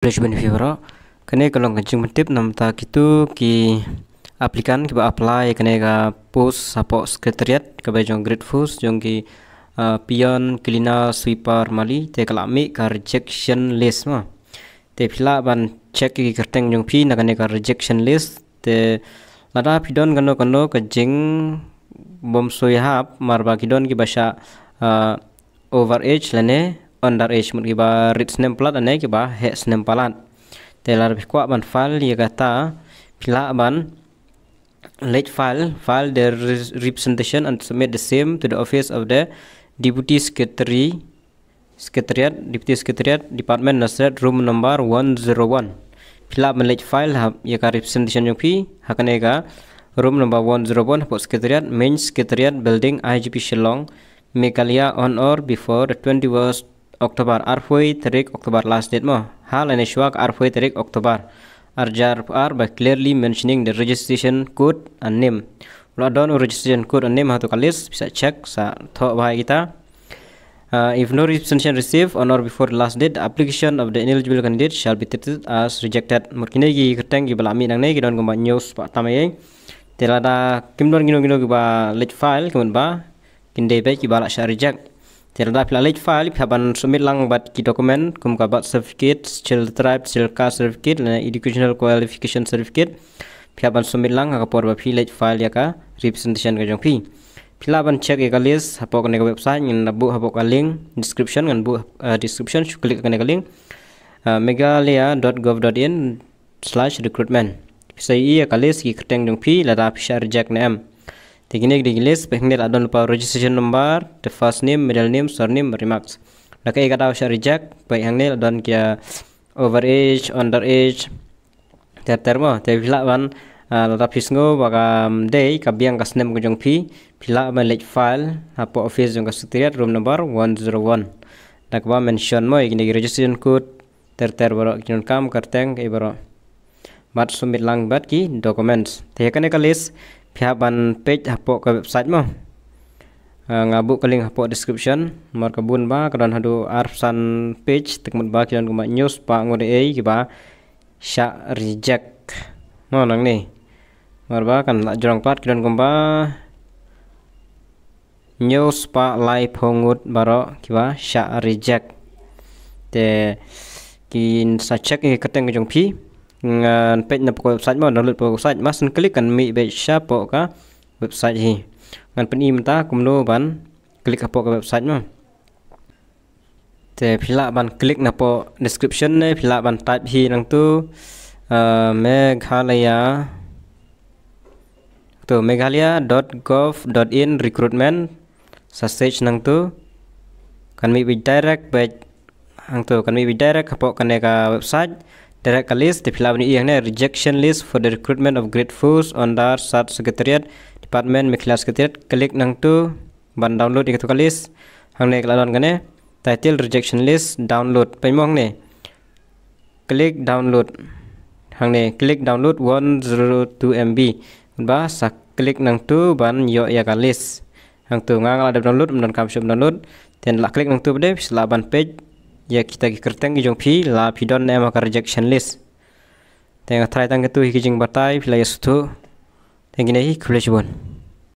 Blashband Vibro kene kalau mentip nam namta gitu ki aplikan kita apply kene ka post sapo sekretariat kiba jong grateful jong ki eh, pion kelina sweeper mali te kalami ka rejection list mah. te pila ban check ki kerteng jong pi na kene ka rejection list te lada pidon kano kano ka jing bom soya hap marba kidon ki basha uh, eh, over age lane age mun kiba rit snem palat ane kiba he snem palat telar kwa ban fal ye kata pila ban late file file the representation and submit the same to the office of the deputy secretary secretariat deputy secretariat department nasrat room number 101 pila ban late file ha ye ka representation yopi hakane ga room number 101 hapo secretariat main secretariat building IGP Shillong Mekalia on or before the 21st oktober arfui terik oktober last date mo hal ini shwak arfui terik oktober arjar ar by clearly mentioning the registration code and name lo don registration code and name hatu kalis bisa cek sa tho bahai kita Uh, if no registration received on or before the last date, the application of the ineligible candidate shall be treated as rejected. Mungkin lagi kerteng kita lami nang nih kita dan kembali news pak tamai ini. Tidak ada kemudian gino gino kita file kemudian bah kini baik kita lakukan reject. Tiada dapat pilih file, haban submit lang bat ki dokumen, kum kabat certificate, child tribe, child caste certificate, dan educational qualification certificate. Haban submit lang ka por ba pilih file ya kak, representation ka jong pi. Pilaban check ka list, hapok ne ka website ngin nabu hapok ka link description ngin bu uh, description klik ka ne ka link. Uh, in slash recruitment. Pisai iya kalis ki keteng jong pi lada pisha reject na em teknik di English pengner adon lupa registration number the first name middle name surname remarks laka ikat awasya reject baik yang nil adon kia overage underage ter termo ter bila wan eh, lata pisngo baka day kabiang kasnem kujong pi bila ban lek file hapo office jong kasutiriat room number 101 nakwa mention mo igni registration code ter ter baro kinyon kam karteng baro. mat sumit lang bat ki documents thekane ka list kehapan page hapok ke website mo uh, ngabuk keling hapok description mar kebun ba kadan hadu arsan page tekmut ba kian kuma news pa ngode ei kiba sya reject mo nang ni mar ba kan la jorong pat kian kuma news pa live hongut baro kiba sya reject te kin sa check ke kateng jong pi ngan page na pokok website ma download pokok website mas sen klik kan mi be sha ka website hi ngan pen im ta ban klik apok ka website ma te phila ban klik na po description ne phila ban type hi nang tu uh, meghalaya tu meghalaya.gov.in recruitment sa stage nang tu kan mi be direct page hang tu kan mi direct apok kan ka website direct list di filem ini yang e rejection list for the recruitment of grade foods on the sat secretariat department mikhlas secretariat klik nang tu ban download ikatu list hang ne kelawan kane title rejection list download paimong ne klik download hang ne klik download 102 MB ba sak klik nang tu ban yo ya list hang tu ngang ada download menon kam download dan la klik nang tu bde selaban page ya kita ki kerteng ki jong pi la pi don ne rejection list Tengah thai tang ke tu batai pi la yesu ya tu tengi hi